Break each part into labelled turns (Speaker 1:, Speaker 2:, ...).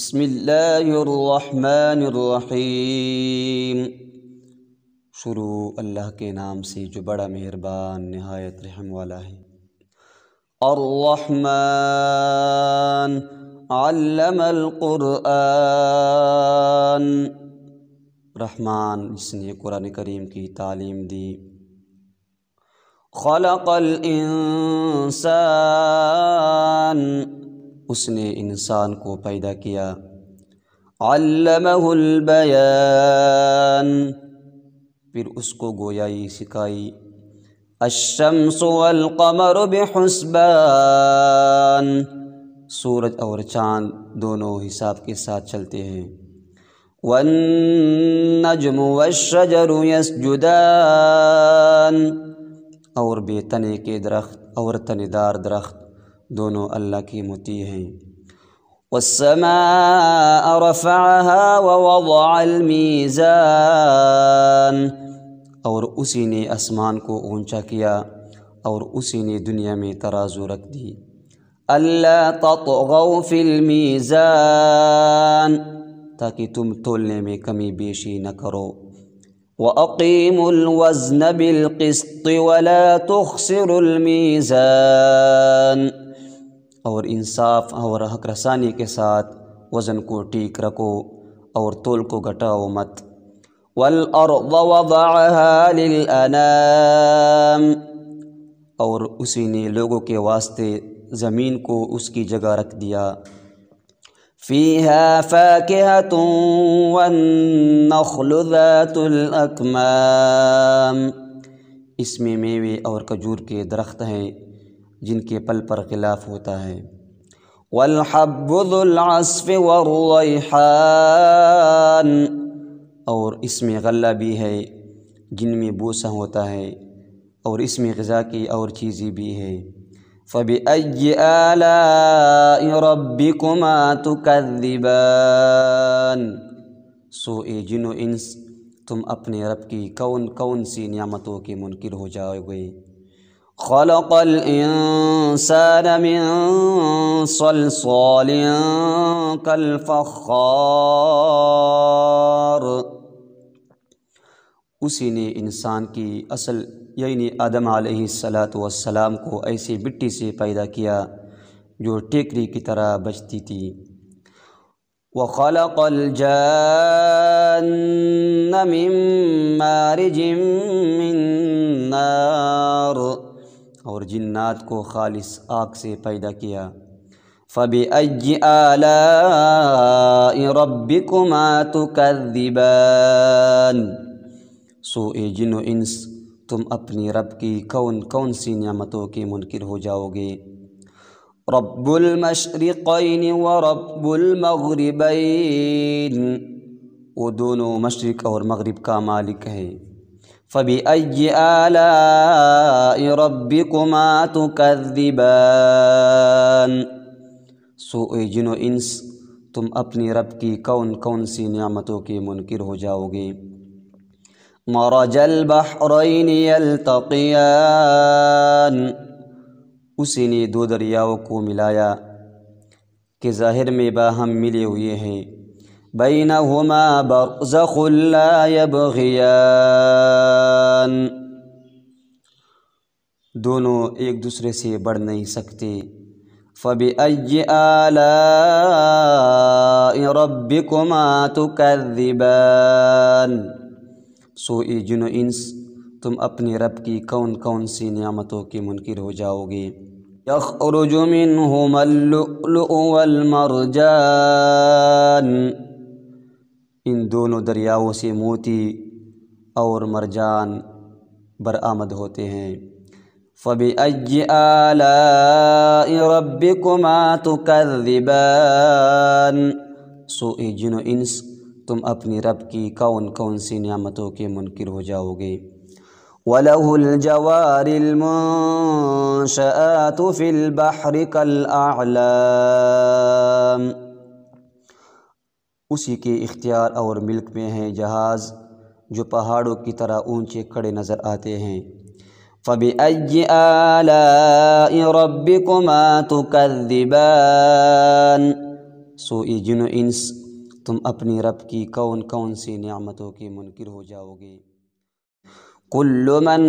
Speaker 1: بسم الله الرحمن الرحيم شروع اللہ کے نام سے جو بڑا مہربان نہایت رحم والا ہے الرحمن علم القرآن رحمان جس نے قرآن کریم کی تعلیم دی خلق الانسان اس نے انسان کو پیدا کیا علمہ البیان پھر اس کو گویائی سکھائی الشمس والقمر بحسبان سورج اور چاند دونوں حساب کے ساتھ چلتے ہیں والنجم والشجر اور بے تنے کے درخت اور تنے دار درخت دونوں اللہ کی متی ہیں والسماء رفعها ووضع المیزان اور اسی نے آسمان کو اونچا کیا اور اسی نے دنیا میں ترازو رکھ دی اللہ تطغوا تقلمی زن تاکہ تم تولنے میں کمی بیشی نہ کرو الْوَزْنَ بِالْقِسْطِ وَلَا بالقسر المیز اور انصاف اور حق رسانی کے ساتھ وزن کو ٹھیک رکھو اور تول کو گھٹاؤ مت للانام اور اسی نے لوگوں کے واسطے زمین کو اس کی جگہ رکھ دیا ذات نخل اس میں میوے اور کھجور کے درخت ہیں جن کے پل پر خلاف ہوتا ہے العصف والریحان اور اس میں غلہ بھی ہے جن میں بوسہ ہوتا ہے اور اس میں غذا کی اور چیزیں بھی ہے فَبِأَيِّ آلَاءِ رَبِّكُمَا تُكَذِّبَانِ سو اے جن و انس تم اپنے رب کی کون کون سی نعمتوں کے منکر ہو جاؤ گئے خلق الإنسان من صلصال كالفخار اسی نے انسان کی اصل یعنی آدم علیہ السلام کو ایسے بٹی سے پیدا کیا جو ٹیکری کی طرح بچتی تھی وخلق الجن من مارج من نار اور جنات کو خالص آگ سے پیدا کیا فب اج رَبِّكُمَا رب سو اے جن و انس تم اپنی رب کی کون کون سی نعمتوں کے منکر ہو جاؤ گے رب المشرقین رب المغربین وہ دونوں مشرق اور مغرب کا مالک ہے فبأي آلاء ربكما تكذبان سو اي انس تم اپنی رب کی کون کون سی نعمتوں کی منکر ہو جاؤ گے مرج البحرين يلتقيان اسی نے دو دریاؤں کو ملایا کہ ظاہر میں باہم ملے ہوئے ہیں بينهما برزخ لا يبغيان دونوں ایک دوسرے سے بڑھ نہیں سکتے فبأي آلاء ربكما تكذبان سو اے جنو انس تم اپنے رب کی کون کون سی نعمتوں کی منکر ہو جاؤ گے يخرج منهما اللؤلؤ والمرجان ان دونوں دریاؤں سے موتی اور مرجان برآمد ہوتے ہیں فَبِأَيِّ آلَاءِ رَبِّكُمَا تُكَذِّبَانِ سو اے جنو انس تم اپنی رب کی کون کون سی نعمتوں کے منکر ہو جاؤ گے وَلَهُ الْجَوَارِ الْمُنْشَآتُ فِي الْبَحْرِ كَالْأَعْلَامِ اسی کے اختیار اور ملک میں ہیں جہاز جو پہاڑوں کی طرح اونچے کڑے نظر آتے ہیں فب آلَاءِ رَبِّكُمَا تُكَذِّبَانِ سوئی جن انس تم اپنی رب کی کون کون سی نعمتوں کے منکر ہو جاؤ گے کل من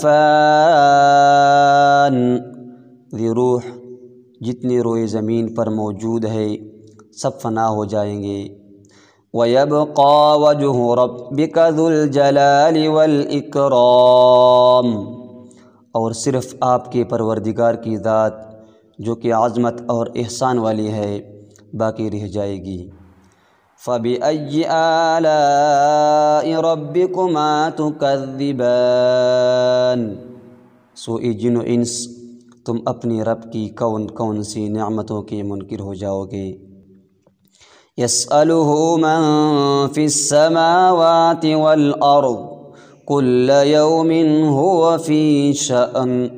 Speaker 1: فان ذی روح جتنی روئے زمین پر موجود ہے سب فنا ہو جائیں گے ویب قاوج رَبِّكَ ذُو الْجَلَالِ وَالْإِكْرَامِ اور صرف آپ کے پروردگار کی ذات جو کہ عظمت اور احسان والی ہے باقی رہ جائے گی فَبِأَيِّ آلَاءِ رب تُكَذِّبَانِ سو جن و انس تم اپنی رب کی کون کون سی نعمتوں کے منکر ہو جاؤ گے يسأله من في السماوات والأرض كل يوم هو في شأن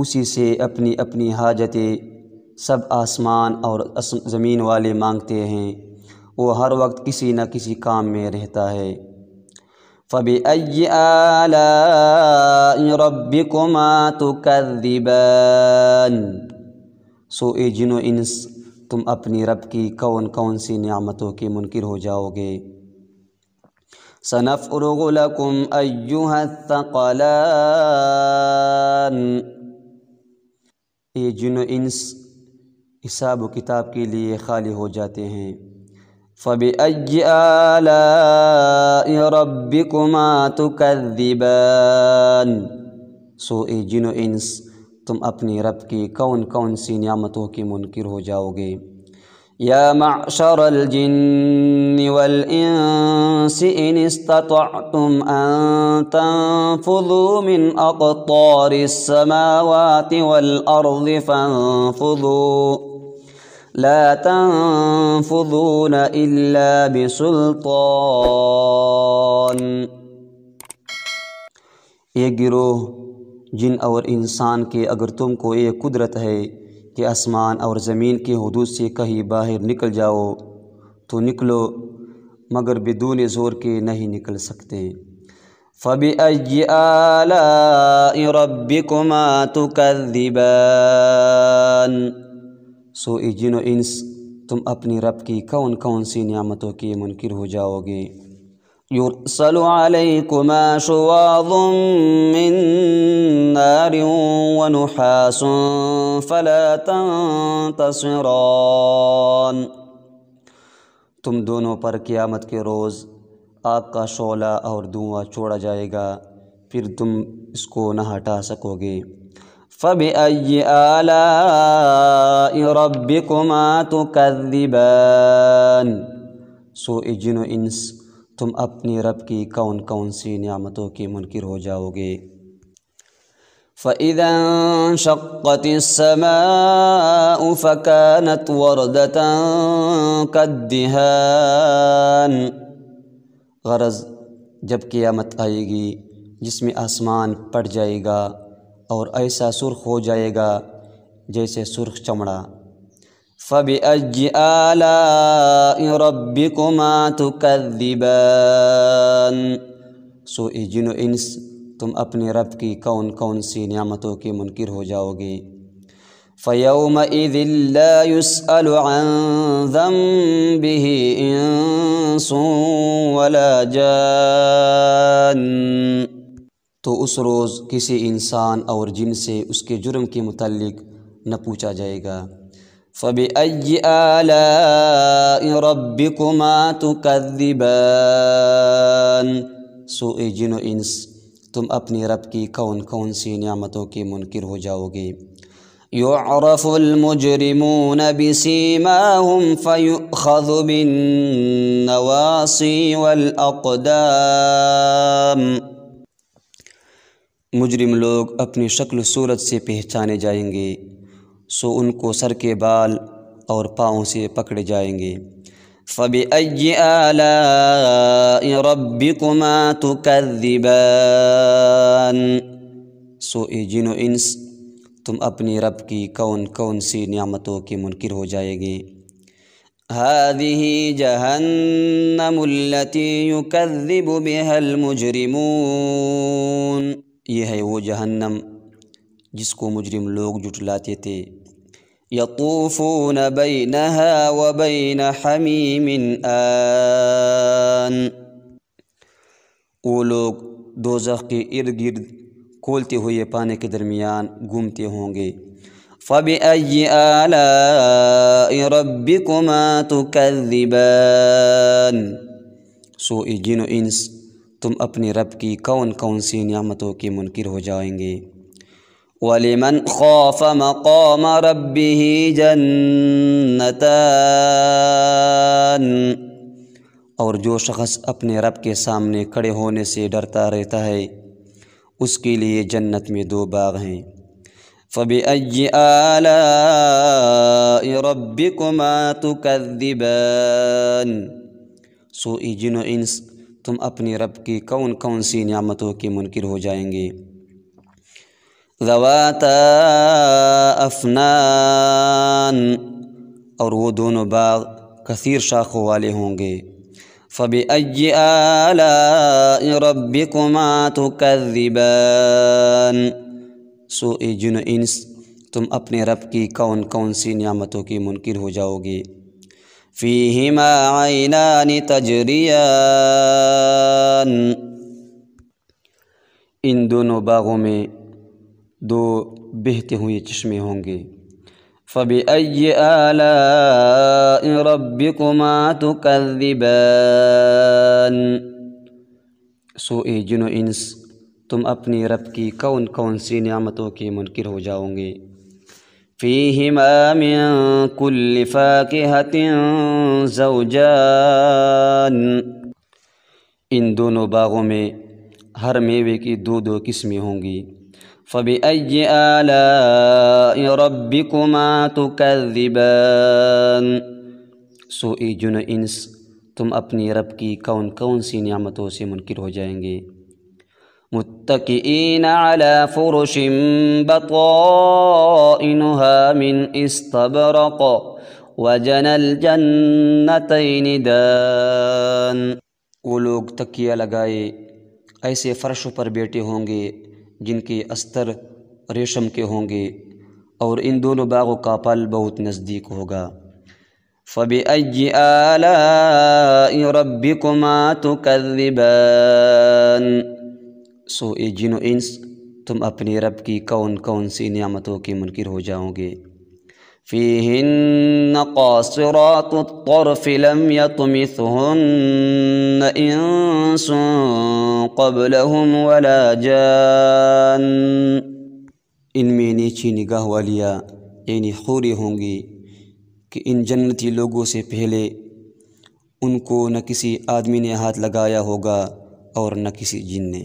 Speaker 1: اسی سے اپنی اپنی حاجتیں سب آسمان اور زمین والے مانگتے ہیں وہ ہر وقت کسی نہ کسی کام میں رہتا ہے فَبِأَيِّ آلَاءِ رَبِّكُمَا تُكَذِّبَانِ سو اے جنو انس تم اپنی رب کی کون کون سی نعمتوں کے منکر ہو جاؤ گے صنف لکم ایوہ الثقلان یہ جن و انس حساب و کتاب کے لیے خالی ہو جاتے ہیں فَبِأَيِّ رَبِّكُمَا تُكَذِّبَانِ سو اے و انس اپنی رب کی کون کون سی نعمتوں کی منکر ہو جاؤ گے يا معشر الجن والإنس إن استطعتم أن تنفذوا من أقطار السماوات والأرض فانفذوا لا تنفذون إلا بسلطان يجروه جن اور انسان کے اگر تم کو ایک قدرت ہے کہ آسمان اور زمین کے حدود سے کہیں باہر نکل جاؤ تو نکلو مگر بدون زور کے نہیں نکل سکتے فَبِأَيِّ رب کما تو سو جن و انس تم اپنی رب کی کون کون سی نعمتوں کی منکر ہو جاؤ گے يرسل عليكما شواظ من نار ونحاس فلا تنتصران तुम दोनों पर क़यामत के रोज़ आग का शोला और धुआँ छोड़ा जाएगा फिर तुम इसको न हटा सकोगे फ़ब आला रब कुमा तो सो जिन انس تم اپنی رب کی کون کون سی نعمتوں کی منکر ہو جاؤ گے فَإِذَا سما السَّمَاءُ فَكَانَتْ وَرْدَةً و غرض جب قیامت آئے گی جس میں آسمان پڑ جائے گا اور ایسا سرخ ہو جائے گا جیسے سرخ چمڑا فَبِأَجِّ آلَاءِ رَبِّكُمَا تُكَذِّبَانِ سو اے جنو انس تم اپنے رب کی کون کون سی نعمتوں کے منکر ہو جاؤ گے فَيَوْمَئِذِ اللَّا يُسْأَلُ عَن ذَنْبِهِ إِنسٌ وَلَا جَانٌ تو اس روز کسی انسان اور جن سے اس کے جرم کی متعلق نہ پوچھا جائے گا فبأي آلاء ربكما تكذبان سوء جنو انس تم اپنی رب کی کون کون سی نعمتوں کی منکر ہو جاؤ گے يعرف المجرمون بسيماهم فيؤخذ بالنواصي والأقدام مجرم لوگ اپنی شکل صورت سے پہچانے جائیں گے سو ان کو سر کے بال اور پاؤں سے پکڑ جائیں گے فب اج رب کماتو سو اے جن و انس تم اپنی رب کی کون کون سی نعمتوں کے منکر ہو جائے گی هذه جهنم التی یکذب بها المجرمون یہ ہے وہ جہنم جس کو مجرم لوگ جٹلاتے تھے يطوفون بينها وبين حميم آن وہ لوگ دوزخ کے ارد گرد ہوئے پانے کے درمیان گھومتے ہوں گے فَبِأَيِّ آلَاءِ رَبِّكُمَا تُكَذِّبَانِ سو جن انس تم اپنے رب کی کون کون سی نعمتوں کے منکر ہو جائیں گے والمن خوف مقام ربی ہی جنت اور جو شخص اپنے رب کے سامنے کھڑے ہونے سے ڈرتا رہتا ہے اس کے لیے جنت میں دو باغ ہیں فَبِأَيِّ آلَاءِ رَبِّكُمَا تُكَذِّبَانِ سوئ جن و انس تم اپنے رب کی کون کون سی نعمتوں کے منکر ہو جائیں گے ذواتا افنان اور وہ دونوں باغ کثیر شاخوں والے ہوں گے فب اعلی رَبِّكُمَا تُكَذِّبَانِ سو اے جن انس تم اپنے رب کی کون کون سی نعمتوں کی منکر ہو جاؤ گے فی ہمانی تجریان ان دونوں باغوں میں دو بہتے ہوئے چشمے ہوں گے فب آلَاءِ رب تُكَذِّبَانِ سو اے جنو انس تم اپنی رب کی کون کون سی نعمتوں کی منکر ہو جاؤں گے مِن كُلِّ فَاكِهَةٍ زَوْجَانِ ان دونوں باغوں میں ہر میوے کی دو دو قسمیں ہوں گی فبأي آلاء ربكما تكذبان سو جن انس تم اپنی رب کی کون کون سی نعمتوں سے منکر ہو جائیں گے متكئين على فرش بطائنها من استبرق وجن الجنتين دان वो تکیہ لگائے ایسے فرشوں پر पर ہوں گے جن کے استر ریشم کے ہوں گے اور ان دونوں باغوں کا پل بہت نزدیک ہوگا فَبِأَيِّ آلَاءِ رَبِّكُمَا تُكَذِّبَانِ سو اے جن و انس تم اپنے رب کی کون کون سی نعمتوں کے منکر ہو جاؤ گے فيهن قاصرات الطرف لم يطمثهن إنس قبلهم ولا جان इन में नीची निगाह वालिया यानी हूरी होंगी कि इन जन्नती लोगों से पहले उनको न किसी आदमी ने हाथ लगाया होगा और न किसी जिन ने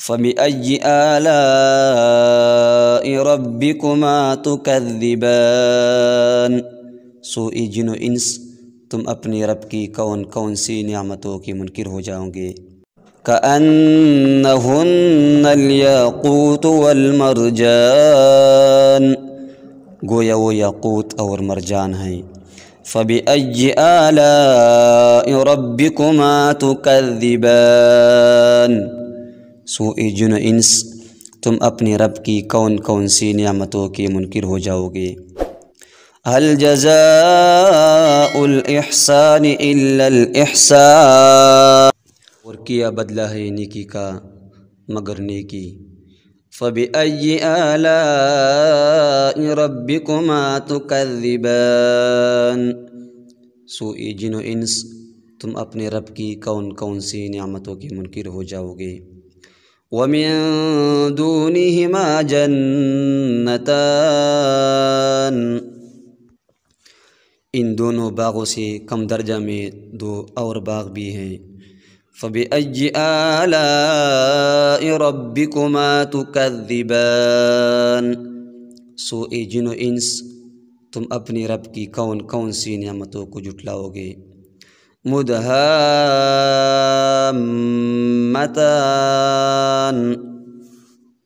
Speaker 1: فبأي آلاء ربكما تكذبان सो ए إنس تم तुम رب کی की कौन कौन सी کی के ہو جاؤں گے كأنهن الياقوت والمرجان گویا वो याकूत اور مرجان ہیں فبأي آلاء ربكما تكذبان سو جن انس تم اپنے رب کی کون کون سی نعمتوں کے منکر ہو جاؤ گے هل جزاء الاحسان الا الاحسان اور کیا بدلہ ہے نیکی کا مگر نیکی فب ائی اللہ رب سو اجن و انس تم اپنے رب کی کون کون سی نعمتوں کی منکر ہو جاؤ گے ومن دونهما جنتان ان دونوں باغوں سے کم درجہ میں دو اور باغ بھی ہیں فب اج آلہ یوربی سو اے جن و انس تم اپنے رب کی کون کون سی نعمتوں کو جھٹلاؤ گے مدح ماتان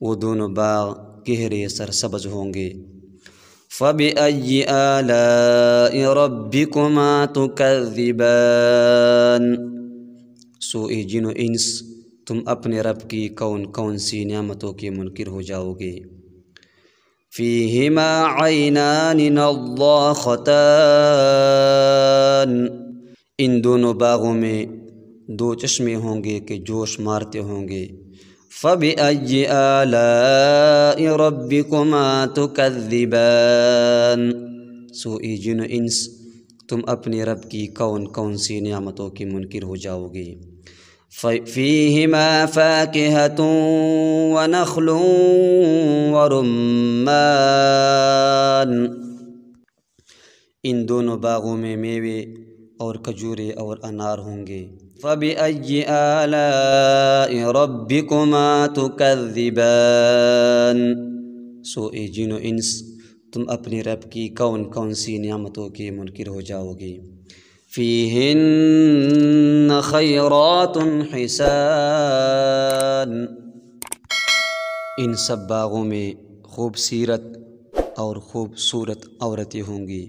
Speaker 1: وہ دونوں باغ گہرے سر سبز ہوں گے فبأي آلاء ربكما تكذبان سوء جن انس تم اپنے رب کی کون کون سی نعمتوں کے منکر ہو جاؤ گے فيهما عينان نضاختان ان دونوں باغوں میں دو چشمے ہوں گے کہ جوش مارتے ہوں گے فب ربی یوربی تو سو سو جن انس تم اپنے رب کی کون کون سی نعمتوں کی منکر ہو جاؤ گی فیم فا کے ورمان ان دونوں باغوں میں میوے اور کھجورے اور انار ہوں گے فبأي آلاء ربكما تكذبان و انس تم इंस رب کی کون کون سی نعمتوں کے منکر ہو جاؤ हो जाओगे फ़ीहिन حسان ان سب باغوں میں में اور خوبصورت عورتیں ہوں گی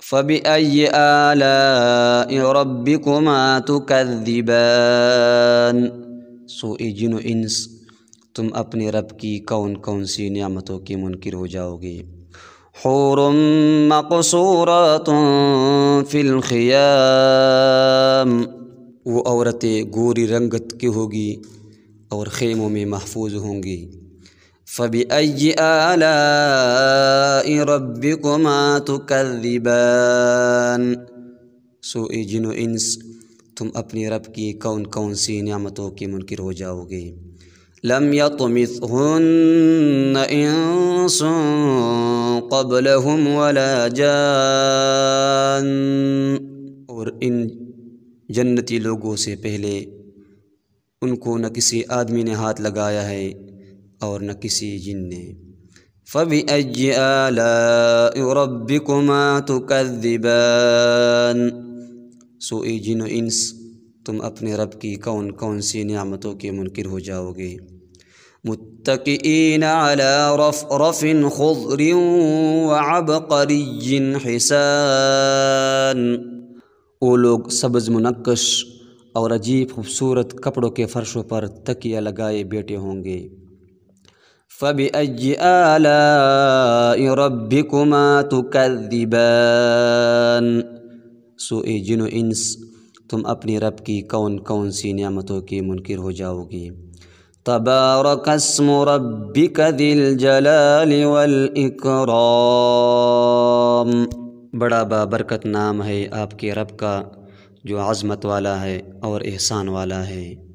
Speaker 1: فبأي آلاء ربكما تكذبان سو جن انس تم اپنے رب کی کون کون سی نعمتوں کی منکر ہو جاؤ گے حور مقصورات في الخيام وہ عورتیں گوری رنگت کی ہوگی اور خيمومي میں محفوظ ہوں فبأي آلاء ربكما تكذبان سو جن انس تم अपने रब की कौन कौन सी नियामतों के मुनकर हो जाओगे لم يطمثهن إنس قبلهم ولا جان और इन जन्नती लोगों से पहले उनको न किसी आदमी ने हाथ लगाया है اور نہ کسی جن نے فبی اعلی رب تو سو جن و انس تم اپنے رب کی کون کون سی نعمتوں کے منکر ہو جاؤ گے خضر وعبقری حسان وہ لوگ سبز منقش اور عجیب خوبصورت کپڑوں کے فرشوں پر تکیہ لگائے بیٹے ہوں گے فبی آلَاءِ رَبِّكُمَا تُكَذِّبَانِ سو اے جنو انس تم اپنی رب کی کون کون سی نعمتوں کی منکر ہو جاؤ گی تبارک اسم ربک ذی الجلال والاکرام بڑا با برکت نام ہے آپ کے رب کا جو عظمت والا ہے اور احسان والا ہے